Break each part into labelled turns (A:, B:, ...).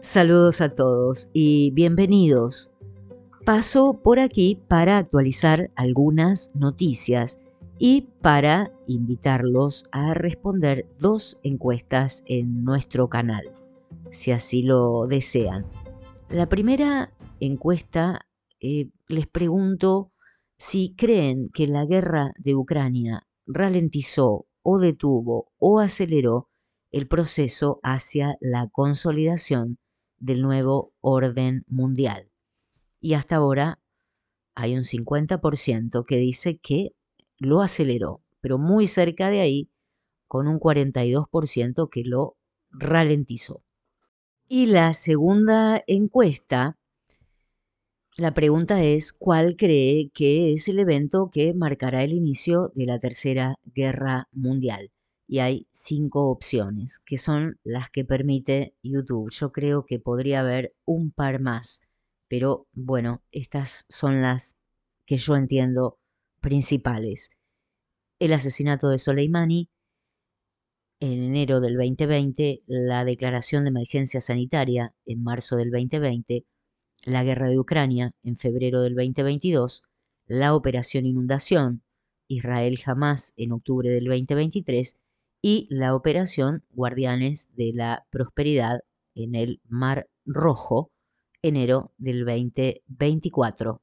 A: Saludos a todos y bienvenidos. Paso por aquí para actualizar algunas noticias y para invitarlos a responder dos encuestas en nuestro canal, si así lo desean. La primera encuesta eh, les pregunto si creen que la guerra de Ucrania ralentizó o detuvo o aceleró el proceso hacia la consolidación del nuevo orden mundial. Y hasta ahora hay un 50% que dice que lo aceleró, pero muy cerca de ahí, con un 42% que lo ralentizó. Y la segunda encuesta la pregunta es, ¿cuál cree que es el evento que marcará el inicio de la Tercera Guerra Mundial? Y hay cinco opciones, que son las que permite YouTube. Yo creo que podría haber un par más, pero bueno, estas son las que yo entiendo principales. El asesinato de Soleimani, en enero del 2020, la declaración de emergencia sanitaria en marzo del 2020, la guerra de Ucrania en febrero del 2022, la operación Inundación, Israel Jamás en octubre del 2023 y la operación Guardianes de la Prosperidad en el Mar Rojo, enero del 2024.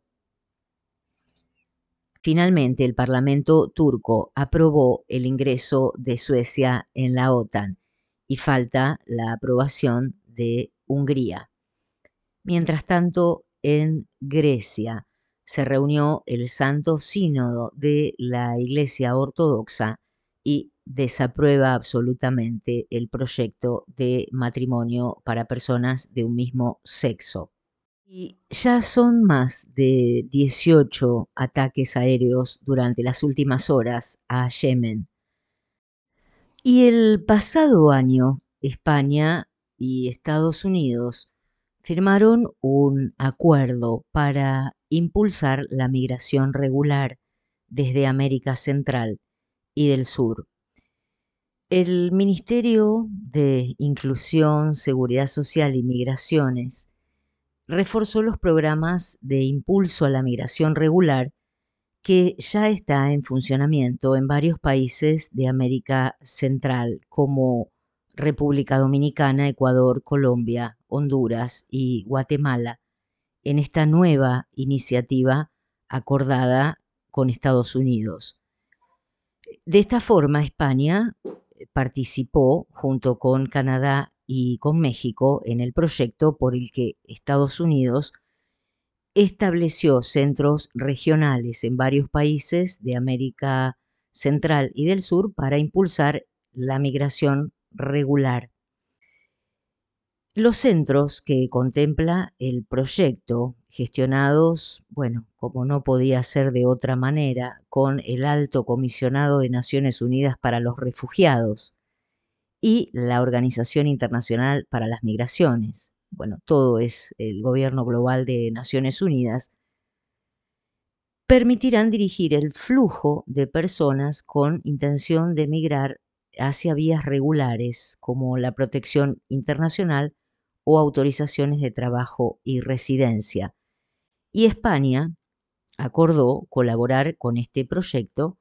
A: Finalmente, el Parlamento turco aprobó el ingreso de Suecia en la OTAN y falta la aprobación de Hungría. Mientras tanto, en Grecia se reunió el Santo Sínodo de la Iglesia Ortodoxa y desaprueba absolutamente el proyecto de matrimonio para personas de un mismo sexo. Y ya son más de 18 ataques aéreos durante las últimas horas a Yemen. Y el pasado año, España y Estados Unidos firmaron un acuerdo para impulsar la migración regular desde América Central y del Sur. El Ministerio de Inclusión, Seguridad Social y Migraciones reforzó los programas de impulso a la migración regular que ya está en funcionamiento en varios países de América Central, como República Dominicana, Ecuador, Colombia, Honduras y Guatemala en esta nueva iniciativa acordada con Estados Unidos. De esta forma, España participó junto con Canadá y con México en el proyecto por el que Estados Unidos estableció centros regionales en varios países de América Central y del Sur para impulsar la migración regular. Los centros que contempla el proyecto, gestionados, bueno, como no podía ser de otra manera, con el alto comisionado de Naciones Unidas para los Refugiados y la Organización Internacional para las Migraciones. Bueno, todo es el gobierno global de Naciones Unidas permitirán dirigir el flujo de personas con intención de emigrar hacia vías regulares como la protección internacional o autorizaciones de trabajo y residencia. Y España acordó colaborar con este proyecto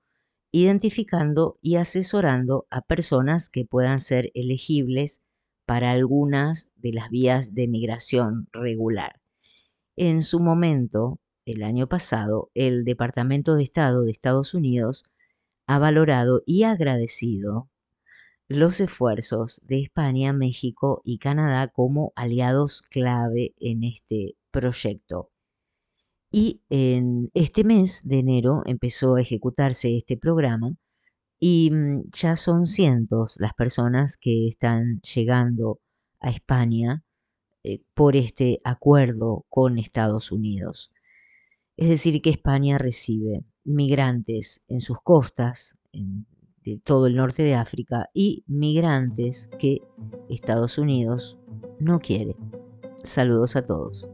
A: identificando y asesorando a personas que puedan ser elegibles para algunas de las vías de migración regular. En su momento, el año pasado, el Departamento de Estado de Estados Unidos ha valorado y agradecido los esfuerzos de España, México y Canadá como aliados clave en este proyecto. Y en este mes de enero empezó a ejecutarse este programa y mm, ya son cientos las personas que están llegando a España eh, por este acuerdo con Estados Unidos. Es decir, que España recibe migrantes en sus costas, en todo el norte de África y migrantes que Estados Unidos no quiere. Saludos a todos.